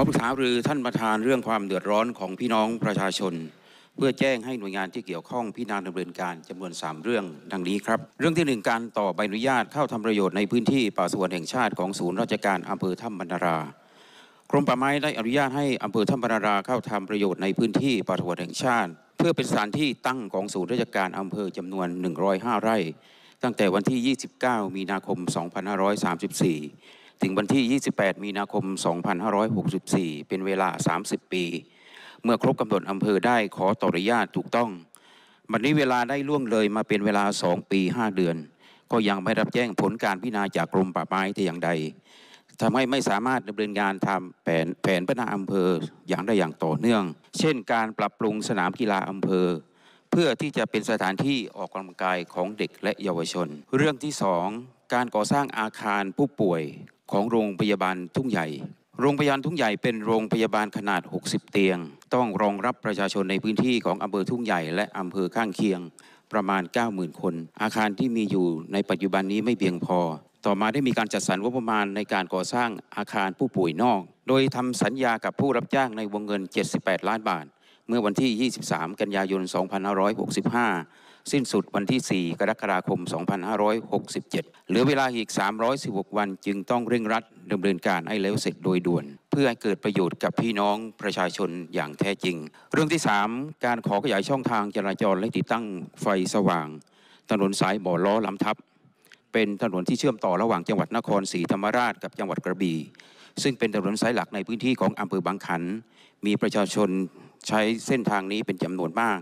ขอปรึกษารือท่านประธานเรื่องความเดือดร้อนของพี่น้องประชาชน เพื่อแจ้งให้หน่วยงานที่เกี่ยวข้องพิจารณาดำเนินการจำนวน 3 เรื่องดังนี้ครับ เรื่องที่ 1 การต่อใบอนุญาตเข้าทำประโยชน์ในพื้นที่ป่าสวนแห่งชาติของศูนย์ราชการอำเภอถ้ำบรรดารากรมป่าไม้ได้อนุญาตให้อำเภอถ้ำบรรดาราเข้าทำประโยชน์ในพื้นที่ป่าสวนแห่งชาติ เพื่อเป็นสถานที่ตั้งของศูนย์ราชการอำเภอจำนวน 105 ไร่ ตั้งแต่วันที่ 29 มีนาคม 2534ถึงวันที่ 28 มีนาคม 2564 เป็นเวลา 30 ปี เมื่อครบกำหนดอำเภอได้ขอต่อริยญาตถูกต้อง วันนี้เวลาได้ล่วงเลยมาเป็นเวลา 2 ปี 5 เดือน ก็ยังไม่รับแจ้งผลการพิจารณาจากกรมป่าไม้แต่อย่างใด ทำให้ไม่สามารถดำเนินงานทำแผนแผนพัฒนาอำเภออย่างได้อย่างต่อเนื่อง เช่นการปรับปรุงสนามกีฬาอำเภอ เพื่อที่จะเป็นสถานที่ออกกำลังกายของเด็กและเยาวชน เรื่องที่ 2 การก่อสร้างอาคารผู้ป่วยของโรงพยาบาลทุ่งใหญ่ โรงพยาบาลทุ่งใหญ่เป็นโรงพยาบาลขนาด 60 เตียง ต้องรองรับประชาชนในพื้นที่ของอำเภอทุ่งใหญ่และอำเภอข้างเคียงประมาณ 90,000 คน อาคารที่มีอยู่ในปัจจุบันนี้ไม่เพียงพอ ต่อมาได้มีการจัดสรรงบประมาณในการก่อสร้างอาคารผู้ป่วยนอก โดยทำสัญญากับผู้รับจ้าง ในวงเงิน 78 ล้านบาทเมื่อวันที่ 23 กันยายน 2565 สิ้นสุดวันที่ 4 กรกฎาคม 2567 เหลือเวลาอีก 316 วัน จึงต้องเร่งรัดดำเนินการให้แล้วเสร็จโดยด่วน เพื่อให้เกิดประโยชน์กับพี่น้องประชาชนอย่างแท้จริง เรื่องที่ 3 การขอขยายช่องทาง จราจรและติดตั้งไฟสว่าง ถนนสายบ่อล้อลำทับ เป็นถนนที่เชื่อมต่อระหว่างจังหวัดนครศรีธรรมราชกับจังหวัดกระบี่ ซึ่งเป็นถนนสายหลักในพื้นที่ของอำเภอบางขัน มีประชาชนใช้เส้นทางนี้เป็นจำนวนมาก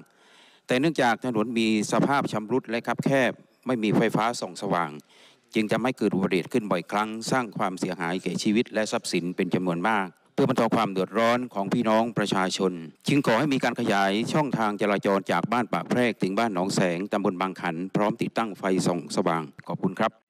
แต่เนื่องจากถนนมีสภาพชำรุดและคับแคบไม่มีไฟฟ้าส่องสว่าง จึงทะให้เกิดอุบัติเหตุขึ้นบ่อยครั้ง สร้างความเสียหายแก่ชีวิตและทรัพย์สินเป็นจำนวนมาก เพื่อบรรเทาความเดือดร้อนของพี่น้องประชาชนจึงขอให้มีการขยายช่องทางจราจรจากบ้านปากแพรกถึงบ้านหนองแสงตำบลบางขัน พร้อมติดตั้งไฟส่องสว่างขอบคุณครับ